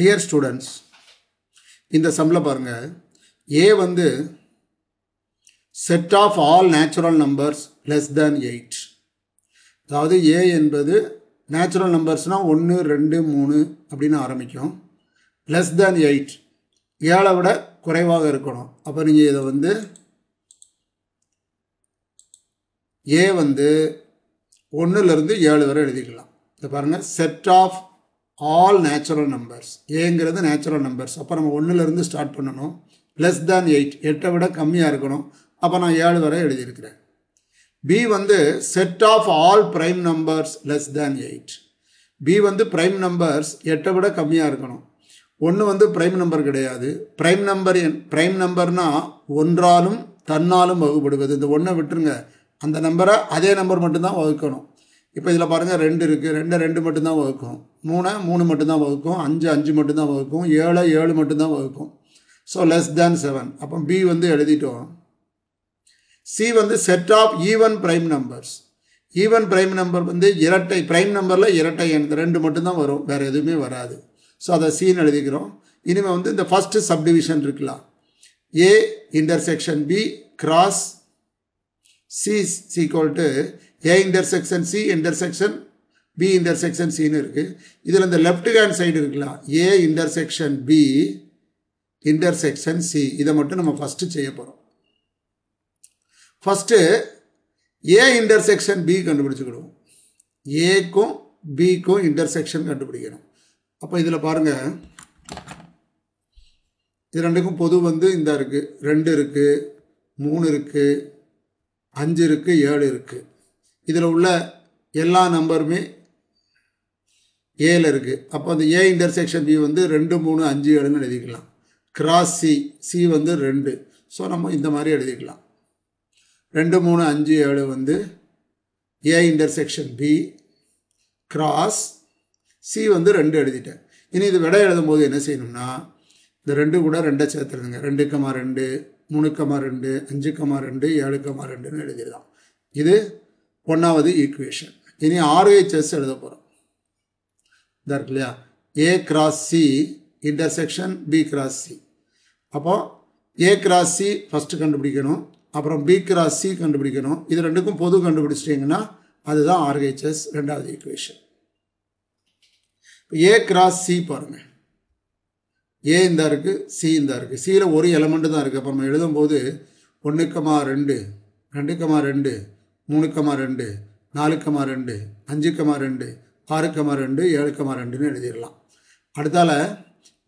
dear students இந்த சம்மில் பாருங்கள் ஏ வந்து set of all natural numbers less than eight அதாவது ஏ என்பது நேச்சுரல் நம்பர்ஸ்னால் ஒன்று ரெண்டு மூணு அப்படின்னு ஆரம்பிக்கும் லெஸ் தேன் எயிட் ஏழை விட குறைவாக இருக்கணும் அப்போ நீங்கள் இதை வந்து ஏ வந்து ஒன்றுலேருந்து ஏழு வரை எழுதிக்கலாம் இதை பாருங்கள் set of all natural numbers ஏங்கிறது நேச்சுரல் நம்பர்ஸ் அப்போ நம்ம ஒன்றுலேருந்து ஸ்டார்ட் பண்ணணும் லெஸ் தேன் எயிட் எட்டை விட கம்மியாக இருக்கணும் அப்போ நான் ஏழு வரை எழுதியிருக்கிறேன் பி வந்து set of all prime numbers less than eight B வந்து ப்ரைம் நம்பர்ஸ் எட்டை விட கம்மியாக இருக்கணும் ஒன்று வந்து ப்ரைம் நம்பர் கிடையாது ப்ரைம் நம்பர் என் ப்ரைம் நம்பர்னால் ஒன்றாலும் தன்னாலும் வகுப்படுவது இந்த ஒன்றை விட்டுருங்க அந்த நம்பரை அதே நம்பர் மட்டும்தான் வகுக்கணும் இப்போ இதில் பாருங்கள் ரெண்டு இருக்குது ரெண்டு ரெண்டு மட்டும்தான் வகுக்கும் மூணு மூணு மட்டும்தான் வகுக்கும் அஞ்சு அஞ்சு மட்டும்தான் வகுக்கும் ஏழு ஏழு மட்டும்தான் வகுக்கும் ஸோ லெஸ் தேன் செவன் அப்போ பி வந்து எழுதிட்டோம் சி வந்து set of even prime numbers even prime number வந்து இரட்டை ப்ரைம் நம்பரில் இரட்டை எண் ரெண்டு மட்டும்தான் வரும் வேறு எதுவுமே வராது ஸோ அதை சீன் எழுதிக்கிறோம் இனிமேல் வந்து இந்த ஃபஸ்ட்டு சப்டிவிஷன் இருக்கலாம் A intersection B cross C equal to A intersection C intersection B intersection சின்னு இருக்குது இதில் இந்த லெஃப்ட் ஹேண்ட் சைடு இருக்கலாம் A intersection B intersection C இதை மட்டும் நம்ம ஃபஸ்ட்டு செய்ய போகிறோம் ஃபஸ்ட்டு ஏ இன்டர்செக்ஷன் பி கண்டுபிடிச்சிக்கிடுவோம் ஏக்கும் பிக்கும் இன்டர்செக்ஷன் கண்டுபிடிக்கணும் அப்போ இதில் பாருங்கள் இது ரெண்டுக்கும் பொது வந்து இந்த இருக்குது ரெண்டு இருக்குது மூணு இருக்குது அஞ்சு இருக்குது ஏழு இருக்குது இதில் உள்ள எல்லா நம்பருமே ஏல இருக்குது அப்போ அந்த ஏ இன்டர்செக்ஷன் பி வந்து ரெண்டு மூணு அஞ்சு ஏழுன்னு எழுதிக்கலாம் கிராஸ் சி சி வந்து ரெண்டு ஸோ நம்ம இந்த மாதிரி எழுதிக்கலாம் ரெண்டு மூணு அஞ்சு ஏழு வந்து A intersection B cross C வந்து ரெண்டு எழுதிட்டேன் இனி இது விடை எழுதும் போது என்ன செய்யணும்னா இந்த ரெண்டு கூட ரெண்டை சேர்த்துருதுங்க ரெண்டு கமா ரெண்டு மூணு கமா ரெண்டு அஞ்சு கமா ரெண்டு ஏழு கமா ரெண்டுன்னு எழுதிடலாம் இது ஒன்றாவது ஈக்குவேஷன் இனி ஆர்ஹெச்எஸ் எழுத போகிறோம் இதாக இருக்கு இல்லையா A cross C intersection B cross C அப்போது ஏ கிராஸ் சி ஃபஸ்ட்டு கண்டுபிடிக்கணும் அப்புறம் பி கிராஸ் சி கண்டுபிடிக்கணும் இது ரெண்டுக்கும் பொது கண்டுபிடிச்சிட்டிங்கன்னா அதுதான் ஆர்ஹெச்எஸ் ரெண்டாவது ஈக்குவேஷன் இப்போ ஏ கிராஸ் சி பாருங்கள் ஏ இந்த இருக்குது சி இந்த இருக்குது சியில் ஒரு எலமெண்ட்டு தான் இருக்குது அப்போ நம்ம எழுதும்போது ஒன்றுக்கமா ரெண்டு ரெண்டுக்கமா ரெண்டு மூணு கமா ரெண்டு நாலு கமா ரெண்டு அஞ்சு கமா ரெண்டு ஆறு கமா ரெண்டு ஏழு கமா ரெண்டுன்னு எழுதிடலாம் அடுத்தால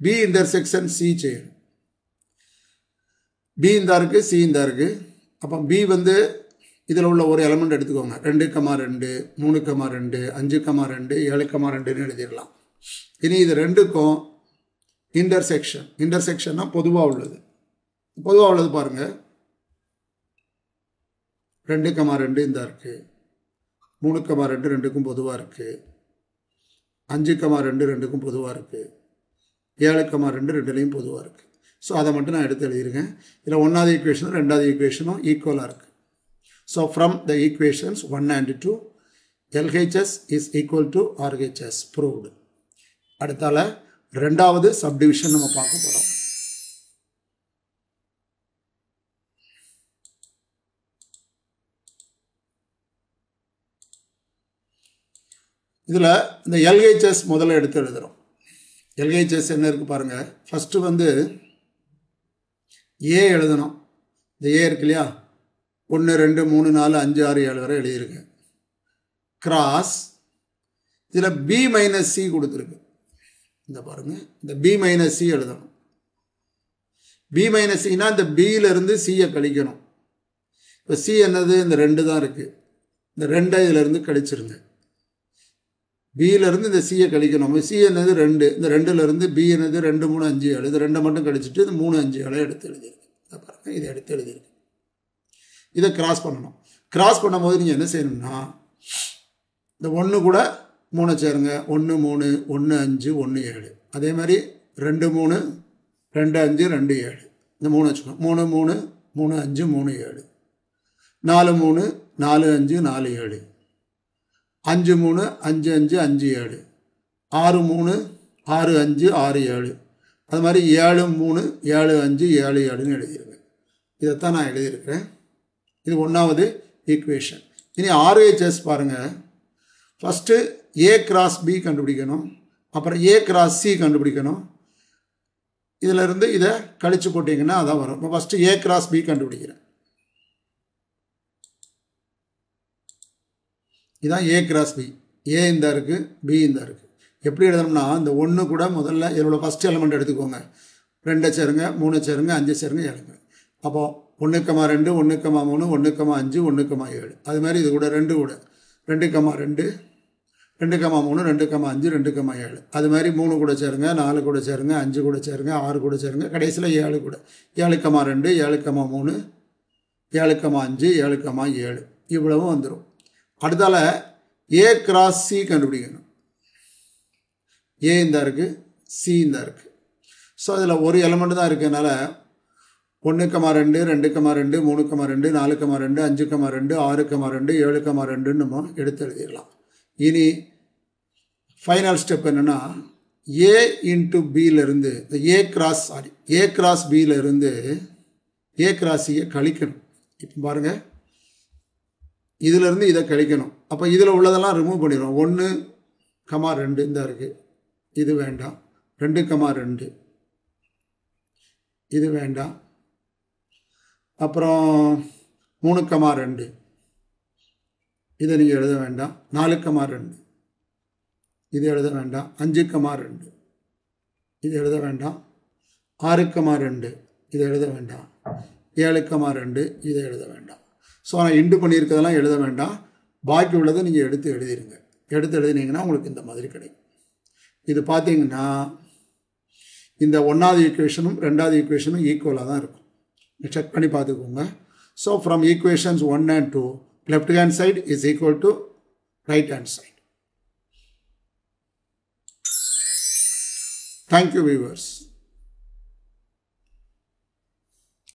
பி இன்டர்செக்ஷன் சி செய்யணும் பி இந்தா இருக்குது சி இந்தா இருக்குது அப்போ பி வந்து இதில் உள்ள ஒரு எலமெண்ட் எடுத்துக்கோங்க ரெண்டு கமா ரெண்டு மூணு கமா ரெண்டு அஞ்சு கமா ரெண்டு ஏழு கமா ரெண்டுன்னு எழுதிடலாம் இனி இது ரெண்டுக்கும் இன்டர்செக்ஷன் இன்டர்செக்ஷன்னா பொதுவாக உள்ளது பொதுவாக உள்ளது பாருங்கள் ரெண்டு கமா ரெண்டு இந்த இருக்குது மூணு கமா ரெண்டு ரெண்டுக்கும் பொதுவாக இருக்குது அஞ்சு கமா ரெண்டு ரெண்டுக்கும் பொதுவாக இருக்குது ஏழு கமா ரெண்டு ரெண்டுலேயும் பொதுவாக இருக்குது ஸோ அதை மட்டும் நான் எடுத்து எழுதியிருக்கேன் இதில் ஒன்றாவது ஈக்குவேஷனும் ரெண்டாவது ஈக்குவேஷனும் ஈக்குவலாக இருக்குது so from the equations one and two LHS is equal to RHS proved அடுத்தால ரெண்டாவது சப்டிவிஷன் நம்ம பார்க்க போகிறோம் இதில் இந்த எல்ஹெச்எஸ் முதல்ல எடுத்து எழுதுகிறோம் எல்ஹெச்எஸ் என்ன இருக்குது பாருங்கள் ஃபஸ்ட்டு வந்து ஏ எழுதணும் இந்த ஏ இருக்கு இல்லையா ஒன்று ரெண்டு மூணு நாலு அஞ்சு ஆறு ஏழு வரை எழுதியிருக்கு கிராஸ் இதில் பி மைனஸ் சி கொடுத்துருக்கு இந்த பாருங்கள் இந்த பி மைனஸ் சி எழுதணும் பி மைனஸ் சினா இந்த பியிலேருந்து சியை கழிக்கணும் இப்போ சி என்னது இந்த ரெண்டு தான் இருக்குது இந்த ரெண்டை இதிலேருந்து கழிச்சிருந்தேன் பியிலேருந்து இந்த சியை கழிக்கணும் சி என்னது ரெண்டு இந்த ரெண்டுலேருந்து பி என்னது ரெண்டு மூணு அஞ்சு ஏழு இது ரெண்டை மட்டும் கழிச்சிட்டு இந்த மூணு அஞ்சு ஏழை எடுத்து எழுதியிருக்கு பாருங்கள் இதை எடுத்து எழுதியிருக்கு இதை கிராஸ் பண்ணணும் கிராஸ் பண்ணும்போது நீங்கள் என்ன செய்யணும்னா இந்த ஒன்று கூட மூணு சேருங்க ஒன்று மூணு ஒன்று அஞ்சு ஒன்று ஏழு அதே மாதிரி ரெண்டு மூணு ரெண்டு அஞ்சு ரெண்டு ஏழு இந்த மூணு வச்சுக்கணும் மூணு மூணு மூணு அஞ்சு மூணு ஏழு நாலு மூணு நாலு அஞ்சு நாலு ஏழு அஞ்சு மூணு அஞ்சு அஞ்சு அஞ்சு ஏழு ஆறு மூணு ஆறு அஞ்சு ஆறு ஏழு அது மாதிரி ஏழு மூணு ஏழு அஞ்சு ஏழு ஏழுன்னு எழுதியிருக்கேன் இதைத்தான் நான் எழுதியிருக்கிறேன் இது ஒன்றாவது ஈக்குவேஷன் இனி ஆர்ஹெச்எஸ் பாருங்கள் ஃபஸ்ட்டு ஏ கிராஸ் பி கண்டுபிடிக்கணும் அப்புறம் ஏ கிராஸ் சி கண்டுபிடிக்கணும் இதிலிருந்து இதை கழித்து போட்டிங்கன்னா அதான் வரும் இப்போ ஃபஸ்ட்டு ஏ கிராஸ் பி கண்டுபிடிக்கிறேன் இதுதான் ஏ கிராஸ் பி ஏ இந்த இருக்குது பி இந்த இருக்குது எப்படி எழுதணும்னா இந்த ஒன்று கூட முதல்ல என்னோடய ஃபஸ்ட் எலமெண்ட் எடுத்துக்கோங்க ரெண்டு சேருங்க மூணு சேருங்க அஞ்சு சேருங்க ஏழுங்க அப்போது ஒன்றுக்கமா ரெண்டு ஒன்றுக்கமா மூணு ஒன்றுக்கமா அஞ்சு ஒன்றுக்கமா ஏழு அது மாதிரி இது கூட ரெண்டு கூட ரெண்டு கம்மா ரெண்டு ரெண்டு கம்மா மூணு ரெண்டு கம்மா அஞ்சு ரெண்டு கம்மா ஏழு அது மாதிரி மூணு கூட சேருங்க நாலு கூட சேருங்க அஞ்சு கூட சேருங்க ஆறு கூட சேருங்க கடைசியில் ஏழு கூட ஏழு கம்மா ரெண்டு ஏழு கம்மா மூணு ஏழு கம்மா அஞ்சு ஏழு கம்மா ஏழு இவ்வளவும் வந்துடும் அடுத்தால ஏ கிராஸ் சி கண்டுபிடிக்கணும் ஏ இந்த இருக்குது சி இந்த இருக்குது ஸோ அதில் ஒரு எலமெண்ட் தான் இருக்கிறதுனால ஒன்றுக்கமா ரெண்டு ரெண்டுக்கமா ரெண்டு மூணுக்கமா ரெண்டு நாலுக்கமா ரெண்டு அஞ்சுக்கமா ரெண்டு ஆறுக்கமா ரெண்டு ஏழுக்கமா ரெண்டுன்னு நம்ம எடுத்து எழுதிடலாம் இனி ஃபைனல் ஸ்டெப் என்னென்னா ஏ இன்ட்டு பியிலிருந்து இந்த A cross sorry A cross பியிலிருந்து ஏ கிராஸியை கழிக்கணும் இப்போ பாருங்கள் இதிலிருந்து இதை கழிக்கணும் அப்போ இதில் உள்ளதெல்லாம் ரிமூவ் பண்ணிடுவோம் ஒன்று கமா ரெண்டு இந்த இருக்குது இது வேண்டாம் ரெண்டு கமா ரெண்டு இது வேண்டாம் அப்புறம் மூணு கமா ரெண்டு இதை நீங்கள் எழுத வேண்டாம் நாலு கமா ரெண்டு இது எழுத வேண்டாம் அஞ்சு கமா ரெண்டு இது எழுத வேண்டாம் ஆறு கமா ரெண்டு இதை எழுத வேண்டாம் ஏழு கமா ரெண்டு இதை எழுத வேண்டாம் ஸோ நான் இண்டு பண்ணியிருக்கிறதெல்லாம் எழுத வேண்டாம் பாக்கி உள்ளதை நீங்கள் எடுத்து எழுதிடுங்க எடுத்து எழுதினீங்கன்னா உங்களுக்கு இந்த மாதிரி கிடைக்கும் இது பார்த்தீங்கன்னா இந்த ஒன்றாவது ஈக்குவேஷனும் ரெண்டாவது ஈக்குவேஷனும் ஈக்குவலாக தான் இருக்கும் செக் பண்ணி பார்த்துக்கோங்க so from equations one and two left hand side is equal to right hand side thank you viewers